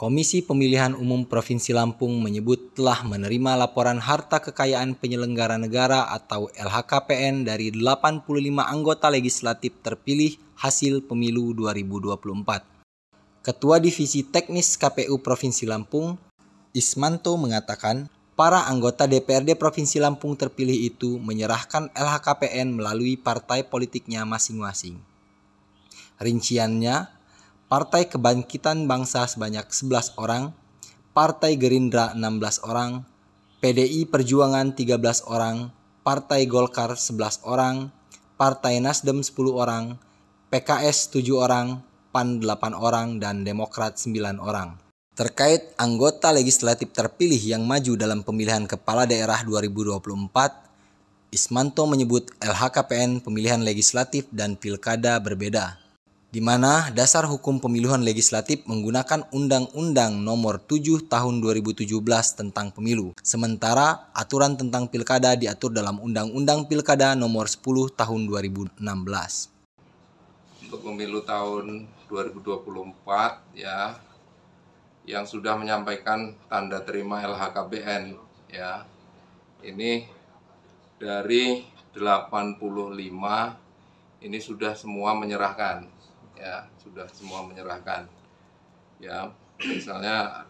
Komisi Pemilihan Umum Provinsi Lampung menyebut telah menerima laporan harta kekayaan penyelenggara negara atau LHKPN dari 85 anggota legislatif terpilih hasil pemilu 2024. Ketua Divisi Teknis KPU Provinsi Lampung, Ismanto mengatakan, para anggota DPRD Provinsi Lampung terpilih itu menyerahkan LHKPN melalui partai politiknya masing-masing. Rinciannya, Partai Kebangkitan Bangsa sebanyak 11 orang, Partai Gerindra 16 orang, PDI Perjuangan 13 orang, Partai Golkar 11 orang, Partai Nasdem 10 orang, PKS 7 orang, PAN 8 orang, dan Demokrat 9 orang. Terkait anggota legislatif terpilih yang maju dalam pemilihan kepala daerah 2024, Ismanto menyebut LHKPN pemilihan legislatif dan pilkada berbeda di mana dasar hukum pemilihan legislatif menggunakan Undang-Undang Nomor 7 Tahun 2017 tentang Pemilu. Sementara aturan tentang pilkada diatur dalam Undang-Undang Pilkada Nomor 10 Tahun 2016. Untuk pemilu tahun 2024 ya yang sudah menyampaikan tanda terima LHKBN ya. Ini dari 85 ini sudah semua menyerahkan ya sudah semua menyerahkan ya misalnya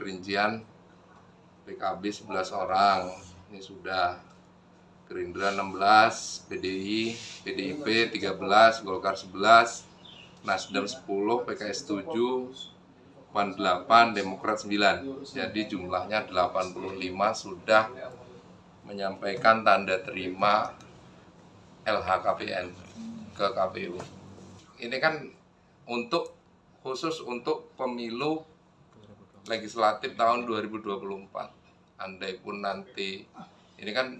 perincian PKB 11 orang ini sudah Gerindra 16, PDI, PDIP 13, Golkar 11, Nasdem 10, PKS 7, PAN 8, Demokrat 9. Jadi jumlahnya 85 sudah menyampaikan tanda terima LHKPN ke KPU ini kan untuk khusus untuk pemilu legislatif tahun 2024. Andai pun nanti ini kan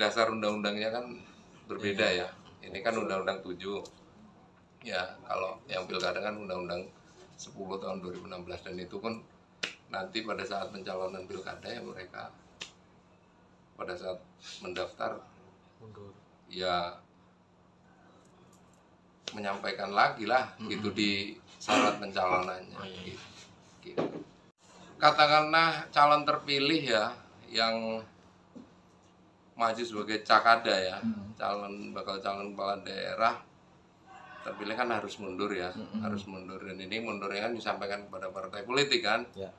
dasar undang-undangnya kan berbeda iya. ya. Ini kan undang-undang 7. Ya, kalau yang pilkada kan undang-undang 10 tahun 2016 dan itu pun nanti pada saat pencalonan pilkada ya mereka pada saat mendaftar mundur. Ya menyampaikan lagi lah mm -hmm. gitu di syarat pencalonannya. Oh, iya, iya. gitu. Katakanlah calon terpilih ya yang maju sebagai cakada ya, -hmm. calon bakal calon kepala daerah terpilih kan harus mundur ya, -hmm. harus mundur dan ini mundurnya kan disampaikan kepada partai politik kan. Yeah.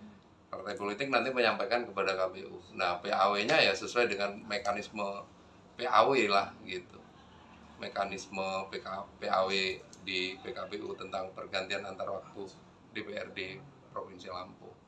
Partai politik nanti menyampaikan kepada KPU. Nah, PAW-nya ya sesuai dengan mekanisme PAW lah gitu mekanisme PK, PAW di PKPU tentang pergantian antar waktu DPRD Provinsi Lampung.